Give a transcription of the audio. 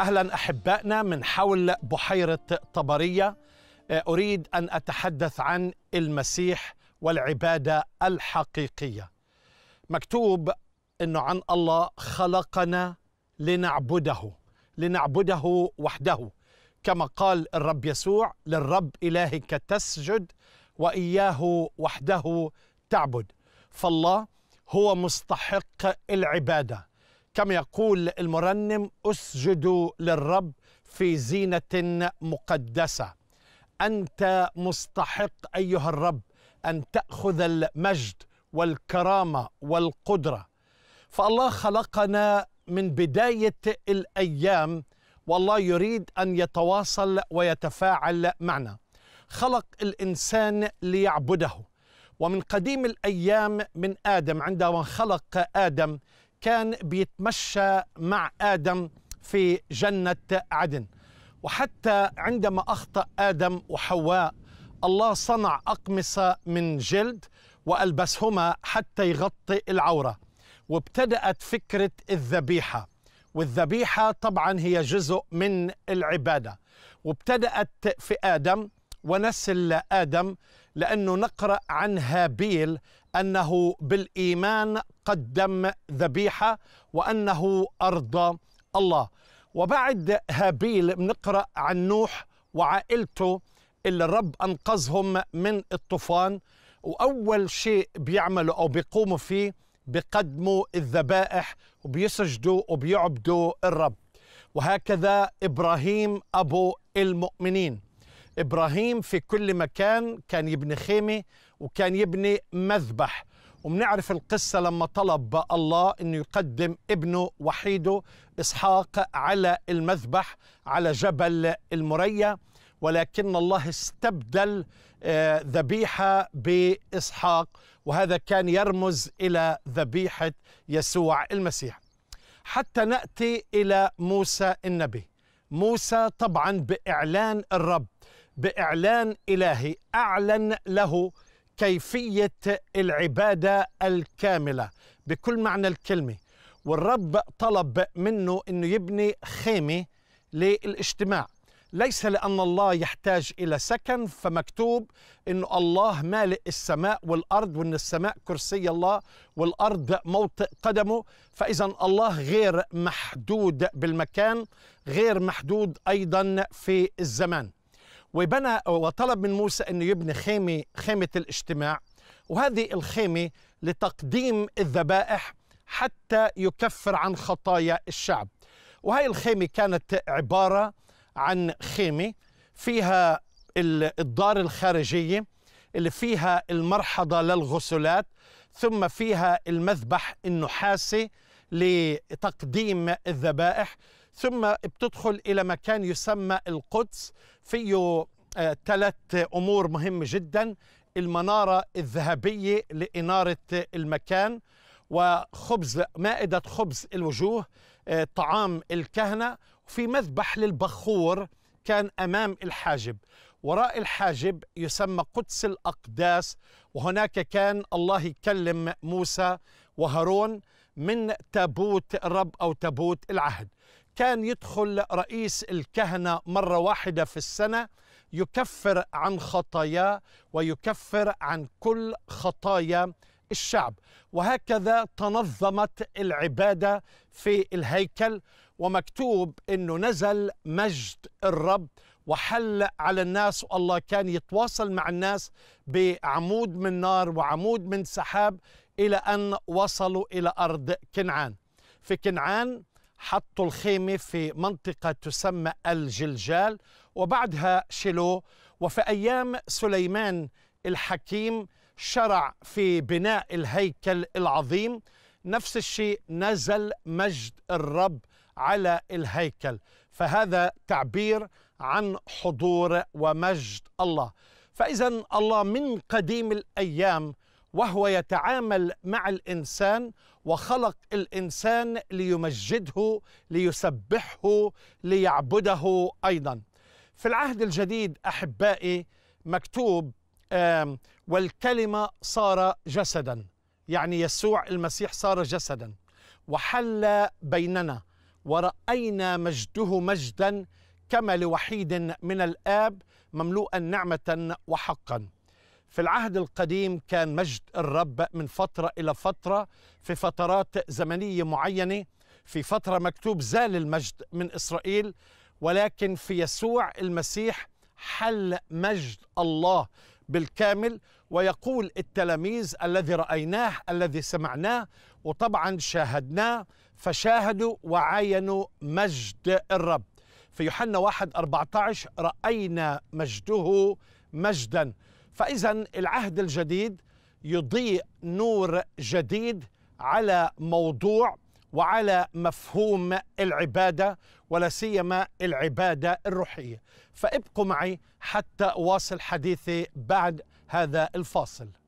اهلا احبائنا من حول بحيره طبريه آه، اريد ان اتحدث عن المسيح والعباده الحقيقيه مكتوب انه عن الله خلقنا لنعبده لنعبده وحده كما قال الرب يسوع للرب الهك تسجد واياه وحده تعبد فالله هو مستحق العباده كما يقول المرنم اسجدوا للرب في زينه مقدسه انت مستحق ايها الرب ان تاخذ المجد والكرامه والقدره فالله خلقنا من بدايه الايام والله يريد ان يتواصل ويتفاعل معنا خلق الانسان ليعبده ومن قديم الايام من ادم عندما خلق ادم كان بيتمشى مع آدم في جنة عدن وحتى عندما أخطأ آدم وحواء الله صنع أقمصة من جلد وألبسهما حتى يغطي العورة وابتدأت فكرة الذبيحة والذبيحة طبعا هي جزء من العبادة وابتدأت في آدم ونسل آدم لأنه نقرأ عن هابيل انه بالايمان قدم ذبيحه وانه ارضى الله وبعد هابيل بنقرا عن نوح وعائلته اللي الرب انقذهم من الطوفان واول شيء بيعملوا او بيقوموا فيه بيقدموا الذبائح وبيسجدوا وبيعبدوا الرب وهكذا ابراهيم ابو المؤمنين إبراهيم في كل مكان كان يبني خيمة وكان يبني مذبح وبنعرف القصة لما طلب الله أنه يقدم ابنه وحيده إسحاق على المذبح على جبل المريا ولكن الله استبدل آه، ذبيحة بإسحاق وهذا كان يرمز إلى ذبيحة يسوع المسيح حتى نأتي إلى موسى النبي موسى طبعا بإعلان الرب باعلان الهي اعلن له كيفيه العباده الكامله بكل معنى الكلمه والرب طلب منه انه يبني خيمه للاجتماع ليس لأن الله يحتاج إلى سكن فمكتوب أن الله مالئ السماء والأرض وأن السماء كرسي الله والأرض موطئ قدمه فإذا الله غير محدود بالمكان غير محدود أيضا في الزمان وبنى وطلب من موسى انه يبني خيمة خيمة الاجتماع وهذه الخيمة لتقديم الذبائح حتى يكفر عن خطايا الشعب وهي الخيمة كانت عبارة عن خيمة فيها الدار الخارجية اللي فيها المرحضة للغسلات ثم فيها المذبح النحاسي لتقديم الذبائح ثم بتدخل إلى مكان يسمى القدس فيه ثلاث آه، أمور مهمة جدا المنارة الذهبية لإنارة المكان وخبز مائدة خبز الوجوه آه، طعام الكهنة وفي مذبح للبخور كان أمام الحاجب وراء الحاجب يسمى قدس الأقداس وهناك كان الله يكلم موسى وهارون من تابوت الرب أو تابوت العهد كان يدخل رئيس الكهنة مرة واحدة في السنة يكفر عن خطاياه ويكفر عن كل خطايا الشعب وهكذا تنظمت العبادة في الهيكل ومكتوب أنه نزل مجد الرب وحل على الناس والله كان يتواصل مع الناس بعمود من نار وعمود من سحاب إلى أن وصلوا إلى أرض كنعان في كنعان حطوا الخيمة في منطقة تسمى الجلجال وبعدها شلوه وفي أيام سليمان الحكيم شرع في بناء الهيكل العظيم نفس الشيء نزل مجد الرب على الهيكل فهذا تعبير عن حضور ومجد الله فإذا الله من قديم الأيام وهو يتعامل مع الانسان وخلق الانسان ليمجده ليسبحه ليعبده ايضا في العهد الجديد احبائي مكتوب والكلمه صار جسدا يعني يسوع المسيح صار جسدا وحل بيننا وراينا مجده مجدا كما لوحيد من الاب مملوءا نعمه وحقا في العهد القديم كان مجد الرب من فترة إلى فترة في فترات زمنية معينة في فترة مكتوب زال المجد من إسرائيل ولكن في يسوع المسيح حل مجد الله بالكامل ويقول التلاميذ الذي رأيناه الذي سمعناه وطبعا شاهدناه فشاهدوا وعاينوا مجد الرب في يوحنا 1 14 رأينا مجده مجدا فإذا العهد الجديد يضيء نور جديد على موضوع وعلى مفهوم العباده ولا سيما العباده الروحيه فابقوا معي حتى اواصل حديثي بعد هذا الفاصل